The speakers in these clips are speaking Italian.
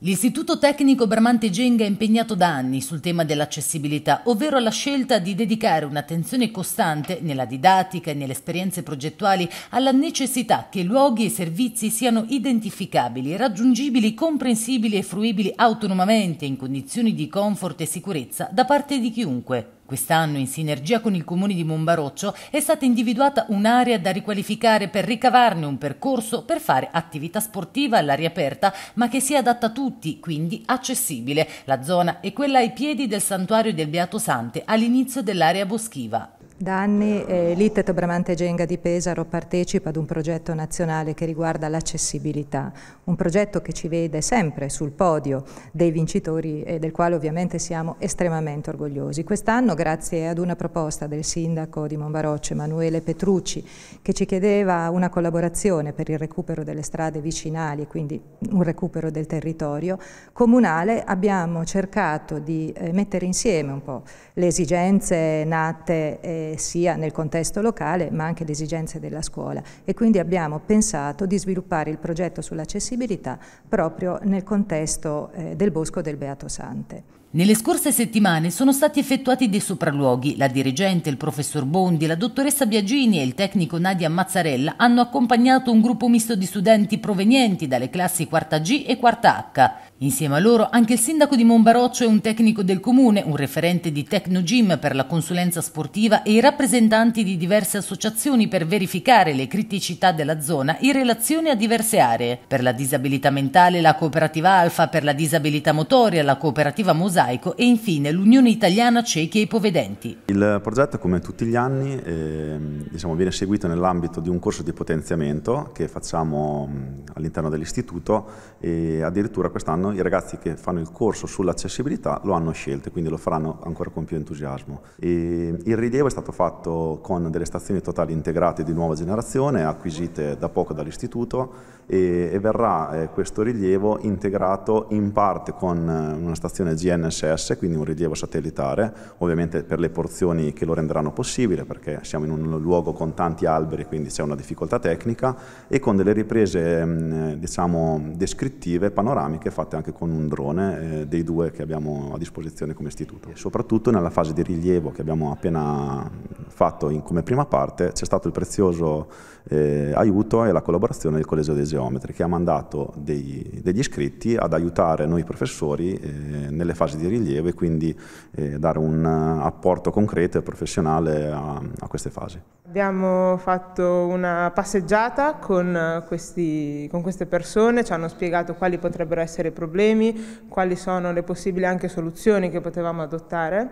L'Istituto Tecnico Bramante Genga è impegnato da anni sul tema dell'accessibilità, ovvero alla scelta di dedicare un'attenzione costante nella didattica e nelle esperienze progettuali alla necessità che luoghi e servizi siano identificabili, raggiungibili, comprensibili e fruibili autonomamente in condizioni di comfort e sicurezza da parte di chiunque. Quest'anno, in sinergia con il comune di Monbaroccio, è stata individuata un'area da riqualificare per ricavarne un percorso per fare attività sportiva all'aria aperta, ma che sia adatta a tutti, quindi accessibile. La zona è quella ai piedi del santuario del Beato Sante, all'inizio dell'area boschiva. Da anni eh, l'ITET Bramante Genga di Pesaro partecipa ad un progetto nazionale che riguarda l'accessibilità, un progetto che ci vede sempre sul podio dei vincitori e del quale ovviamente siamo estremamente orgogliosi. Quest'anno, grazie ad una proposta del sindaco di Monbarocce, Emanuele Petrucci, che ci chiedeva una collaborazione per il recupero delle strade vicinali e quindi un recupero del territorio comunale, abbiamo cercato di eh, mettere insieme un po' le esigenze nate eh, eh, sia nel contesto locale ma anche le esigenze della scuola e quindi abbiamo pensato di sviluppare il progetto sull'accessibilità proprio nel contesto eh, del Bosco del Beato Sante. Nelle scorse settimane sono stati effettuati dei sopralluoghi. La dirigente, il professor Bondi, la dottoressa Biagini e il tecnico Nadia Mazzarella hanno accompagnato un gruppo misto di studenti provenienti dalle classi 4 G e 4 H. Insieme a loro anche il sindaco di Monbaroccio e un tecnico del comune, un referente di Tecnogym per la consulenza sportiva e i rappresentanti di diverse associazioni per verificare le criticità della zona in relazione a diverse aree. Per la disabilità mentale la cooperativa Alfa, per la disabilità motoria la cooperativa Mosaico Mosaico e infine l'Unione Italiana Ciechi e Ipovedenti. Il progetto come tutti gli anni eh, diciamo, viene seguito nell'ambito di un corso di potenziamento che facciamo all'interno dell'istituto e addirittura quest'anno i ragazzi che fanno il corso sull'accessibilità lo hanno scelto e quindi lo faranno ancora con più entusiasmo. E il rilievo è stato fatto con delle stazioni totali integrate di nuova generazione acquisite da poco dall'istituto e, e, verrà eh, questo rilievo integrato in parte con eh, una stazione GNS GNSS, quindi un rilievo satellitare, ovviamente per le porzioni che lo renderanno possibile, perché siamo in un luogo con tanti alberi, quindi c'è una difficoltà tecnica, e con delle riprese mm, eh, diciamo, descrittive, panoramiche, fatte anche con un drone, eh, dei due che abbiamo a disposizione come istituto. E soprattutto nella fase di rilievo che abbiamo appena fatto in, come prima parte c'è stato il prezioso eh, aiuto e la collaborazione del Collegio dei Geometri che ha mandato dei, degli iscritti ad aiutare noi professori eh, nelle fasi di rilievo e quindi eh, dare un apporto concreto e professionale a, a queste fasi. Abbiamo fatto una passeggiata con, questi, con, queste persone, ci hanno spiegato quali potrebbero essere i problemi, quali sono le possibili anche soluzioni che potevamo adottare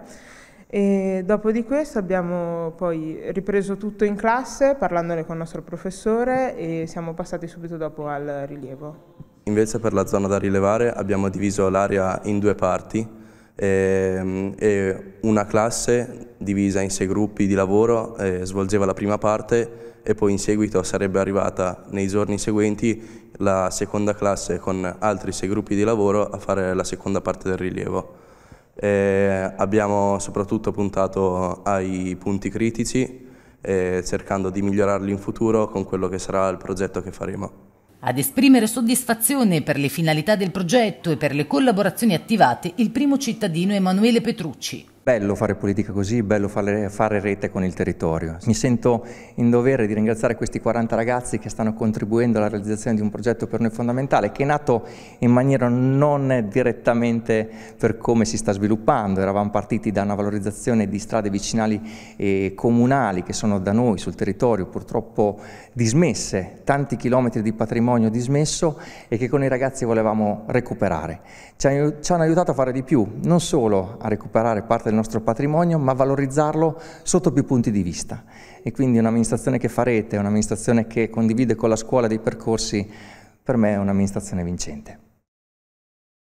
e dopo di questo abbiamo poi ripreso tutto in classe parlandone con il nostro professore e siamo passati subito dopo al rilievo. Invece per la zona da rilevare abbiamo diviso l'area in due parti ehm, e, una classe divisa in sei gruppi di lavoro eh, svolgeva la prima parte e poi in seguito sarebbe arrivata nei giorni seguenti la seconda classe con altri sei gruppi di lavoro a fare la seconda parte del rilievo. Eh, abbiamo soprattutto puntato ai punti critici, eh, cercando di migliorarli in futuro con quello che sarà il progetto che faremo. Ad esprimere soddisfazione per le finalità del progetto e per le collaborazioni attivate il primo cittadino Emanuele Petrucci, Bello fare politica così, bello fare, fare, rete con il territorio. Mi sento in dovere di ringraziare questi 40 ragazzi che stanno contribuendo alla realizzazione di un progetto per noi fondamentale, che è nato in maniera non direttamente per come si sta sviluppando. Eravamo partiti da una valorizzazione di strade vicinali e comunali che sono da noi sul territorio purtroppo dismesse, tanti chilometri di patrimonio dismesso e che con i ragazzi volevamo recuperare. Ci hanno aiutato a fare di più, non solo a recuperare parte del il nostro patrimonio, ma valorizzarlo sotto più punti di vista. E quindi un'amministrazione che farete, un'amministrazione che condivide con la scuola dei percorsi, per me è un'amministrazione vincente.